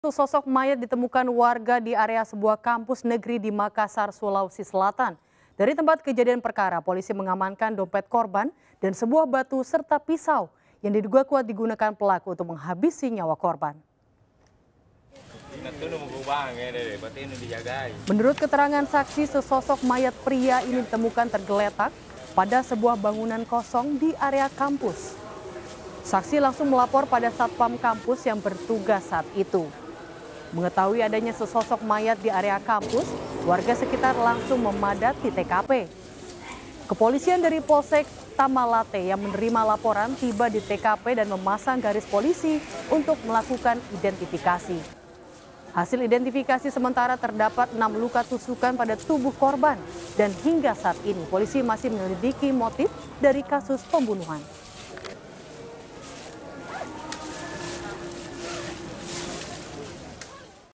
Sosok mayat ditemukan warga di area sebuah kampus negeri di Makassar, Sulawesi Selatan. Dari tempat kejadian perkara, polisi mengamankan dompet korban dan sebuah batu serta pisau yang diduga kuat digunakan pelaku untuk menghabisi nyawa korban. Menurut keterangan saksi, sesosok mayat pria ini ditemukan tergeletak pada sebuah bangunan kosong di area kampus. Saksi langsung melapor pada satpam kampus yang bertugas saat itu. Mengetahui adanya sesosok mayat di area kampus, warga sekitar langsung memadati TKP. Kepolisian dari Polsek Tamalate yang menerima laporan tiba di TKP dan memasang garis polisi untuk melakukan identifikasi. Hasil identifikasi sementara terdapat enam luka tusukan pada tubuh korban dan hingga saat ini polisi masih menyelidiki motif dari kasus pembunuhan.